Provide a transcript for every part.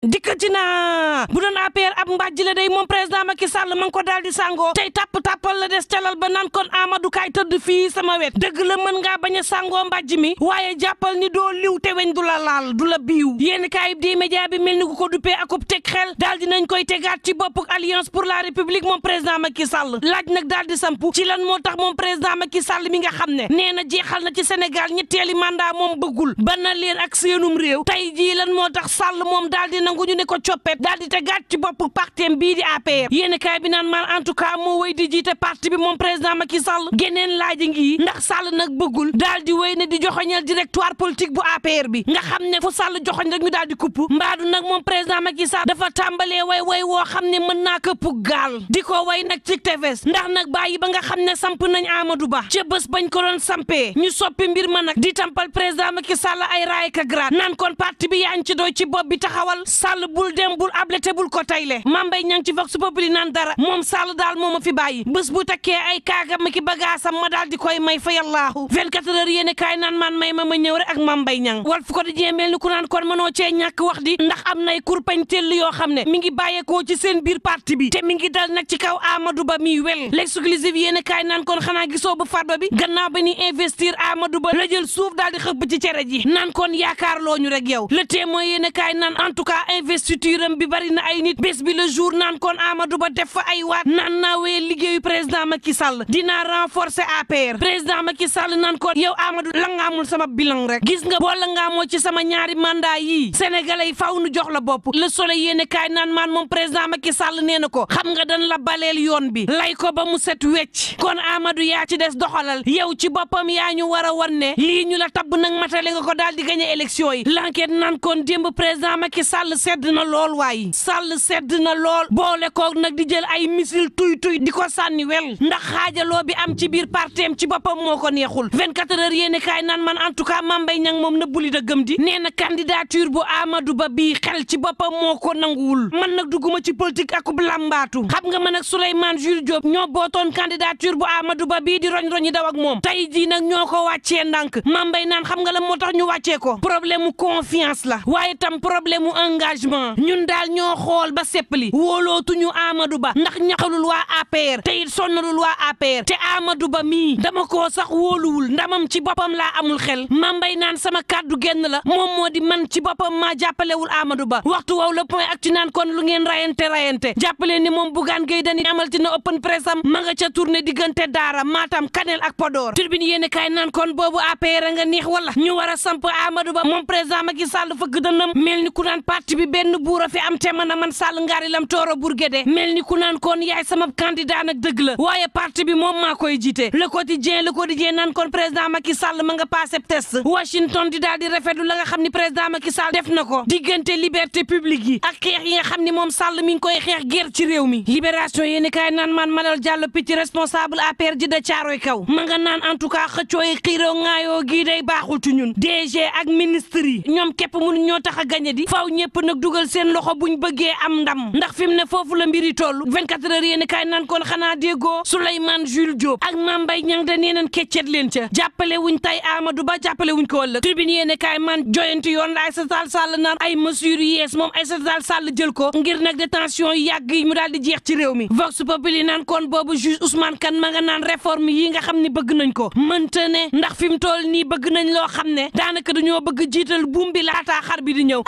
dikatina ci na bu APR ab mbàjj la day moom président Macky Sall mang ko daldi sango tay tap tapal la dess telal ba nan kon Amadou Kay teud fi sama wet deug la mën nga baña sango mi waye jappal ni do liw te weñ dula lal dula biw yen kay di media bi melni ni ku ko duppee akub teg xel daldi dinañ koy tegaat ci bop alliance pour la république moom président Macky Sall laaj nag daldi di samp ci lan motax tax moom président Macky Sall mi nga xamne neena jexal na ci Sénégal ñetteli mandat mom ba ak seenum rew tay ji lan motax Sall mom daldi nanguñu ne ko coppet daal di tegaat ci bopp partem bii di APR yéen kaay naan maan en tout cas moo wéy di jiite parti bi moom président Macky Sall geneen laaj ngi ndax Sall nag bëggul daal di wéy ne di joxoñal directoire politique bu APR bi nga xam ne fu Sall joxoñ rek ñu daal di kupp mbaadu nag moom président Macky Sall dafa tàmbalee way way woo xam ne mën naa këpp gaal di ko way nag ci tefes ndax nag bàyyi ba nga xam ne samp nañ Amadou Ba ca bës bañ ko doon sampee ñu soppi mbir ma nag di tampal président Macky Sall ay raay ka grade naan kon parti bi yaa ngi ci doy ci bopp bi taxawal Sall bul dem bul able te bul ko tayle mambay ñang ci vox populi naan dara moom Sall daal moo ma fi bàyyi bés bu takkee ay kaagam ma ki bagaasam ma daal di koy may fa yallaahu 24 heures yéen kaay naan man may ma ma ñëw rek ak mambay ñang wal fu ko di jéemeel ni ku naan kon mënoo cee ñàkk wax di ndax am nay kurpañ tell yoo xam ne mi ngi bàyyeekoo ci seen biir parti bi te mi ngi dal nag ci kaw Amadou Ba mi wel l'exclusive yéen kaay naan kon xanaa gisoo ba Farba bi gannaaw ba ni investir Amadou Ba la jël suuf daal cere ji naan kon yaakaar looñu rek yow le témoin yéen kaay naan en tout cas investiture am bi bari na ay nit bés bi le jour naan kon Amadou Ba def fa ay waat naan na wee liggéeyu président Macky Sall dinaa renforcer APR président Macky Sall naan kon yow Amadou la nga amul sama bilan rek gis nga boo la ci sama ñaari mandat yii sénégalais yi faaw nu jox la bopp le soleil yéene kaay naan maan moom président Macky Sall nee na ko xam nga dan la baleel yoon bi lay ko ba mu set wecc kon amadu yaa ci des doxalal yow ci boppam yaa ñu war a wan ne lii ñu la tab nag matale nga ko daal di gagné élection yi l'enquête naan kon président Macky Sall sedd na lool waaye sàll sedd na lool boole koog nag di jël ay misil tuy tuy di ko sànni wel ndax xaajaloo bi am ci biir parteem ci boppam moo ko neexul 24 heures yéene kaay nan man en tout cas Mame Mbaye Niang moom nëbbuli da gëm di nee na candidature bu amadu Ba bii xel ci boppam moo ko nanguwul man nag dugguma ci politique ak lambaatu xam nga man ak Souleymane Jules Diop ñoo bootoon candidature bu amadu Ba bii di roñ roñi daw ak moom tey jii nag ñoo ko wàccee ndànk Mame Mbaye xam nga la moo tax ñu wàccee ko problème mu confiance la waaye tam problème engagement ñun daal ñoo xool ba seppali ñu Amadou Ba ndax ñaxalul waa APR te it sonnalul waa APR te Amadou Ba mi dama koo sax wooluwul ndamam ci boppam laa amul xel ma mbay naan sama kaddu génn la moom moo di man ci boppam maa jàppalewul Amadou Ba waxtu woowu la point ak ci naan kon lu ngeen rayante rayante jàppale ni moom Bougane Gueye Dany amal ci na open press am ma nga ca tournée diggante Daara Matam Kanel ak Podor turbine yéen kaay naan kon boobu APR nga wala ñu war a samp Amadou Ba moom président Macky Sall fëgg bi benn buur a fi am te man a man Sall ngaari lam tooro Bourguédé mel ni ku naan kon yaay sama candidat nag dëgg la waaye parti bi moom maa koy jiite le quotidien le quotidien naan kon président Macky Sall ma nga passé test Washington di daal di rafetlu la nga xam ni président Macky Sall def na ko diggante liberté publique yi ak xeex yi nga xam ni moom Sall mi ngi koy xeex guerre ci réew mi libération yéeni kaay naan man Malal Diallo Pitti responsable APR ji da caaroy kaw ma nga naan en tout cas xëccoo yi xiiroo ŋaayoo gii day baaxul ci ñun ak ministre yi ñoom képp mënu ñoo tax a gañe di nag dugal seen loxo buñ bëggee am ndam ndax fi mu ne foofu la mbiri toll 24 heures yéen kaay naan kon xanaa déggoo Souleymane Jules Diop ak Mame Mbaye Niang da neeneen keccet leen ca jàppale wuñ tay Amadou Ba jàppale wuñ ko ëllëg tribune yéen kaay man joyanti yoon la Aïssata Tall Sall naan ay mesures yu yees moom ay Aïssata Tall Sall jël ko ngir nag détention yu yàgg yi mu daal di jeex ci réew mi Vox Populi naan kon boobu juge Ousmane Kane ma nga naan réforme yi nga xam ne bëgg nañ ko mënta ne ndax fi mu toll nii bëgg nañ loo xam ne daanaka dañoo bëgg jiital buum bi laataa xar bi di ñëw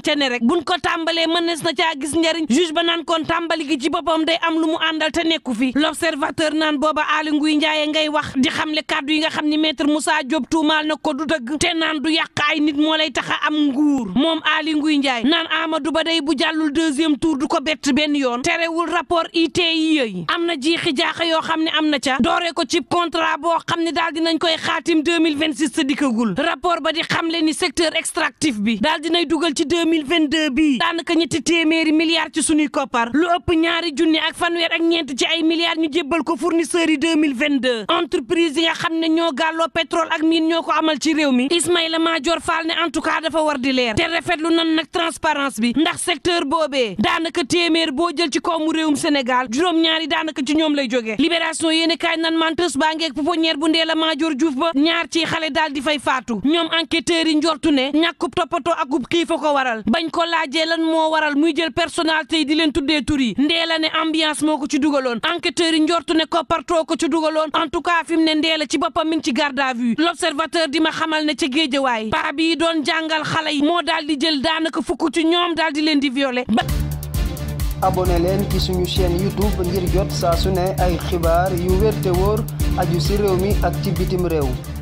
xamante ne rek buñ ko tàmbalee mënees na caa gis njariñ juge ba naan kon tàmbali gi ci boppam day am lu mu àndal te nekku fi l'observateur naan booba Aly Ngouille Ndiaye ngay wax di xamle kàddu yi nga xam ni maître Moussa Diop tuumaal na ko du dëgg te naan du yàq ay nit moo lay taxa am nguur moom Aly Ngouille Ndiaye naan Amadou Ba day bu jàllul deuxième tour du ko bett benn yoon terewul rapport ITIE yi am na jiixi jaaxa yoo xam ne am na ca doore ko ci contrat boo xam ne daal dinañ koy xaatim 2026 sa dikkagul rapport ba di xamle ni secteur extractif bi deux mille vingt bii daanaka ñetti téeméeri milliards ci sunuy koppar lu ëpp ñaari junni ak fanweer ak ñeent ci ay milliards ñu jébbal ko fournisseurs yi deux mille vingt deux entreprise yi nga xam ne ñoo gàlloo pétrole ak miin ñoo ko amal ci réew mi Ismaïla Madior Fall ne en tout cas dafa war di leer te rafetlu nan nag transparence bi ndax secteur boobee daanaka téeméer boo jël ci koomu réewum Sénégal juróom-ñaari daanaka ci ñoom lay jógee libération yéen kaay nan manteus baa ngeeg pouponnière bu ndee la Madior Diouf ba ñaar ci xale daal di fay faatu ñoom enquêteurs yi njortu ne ñàkkub waral bañ ko laajee lan moo waral muy jël personnalité yi di leen tuddee tur yi ndeela ne ambiance moo ko ci dugaloon enquêteurs yi njortu ne koppartoo ko ci dugaloon en tout cas fi mu ne ndeela ci boppam mi ngi ci garde à vue l'observateur di ma xamal ne ca géejawaay paa bi doon jàngal xale yi moo daal di jël daanaka fukk ci ñoom daal di leen di violer abonné leen ki suñu chaîne youtube ngir jot saa su ne ay xibaar yu wér te wóor aju ci réew mi ak ci bitim réew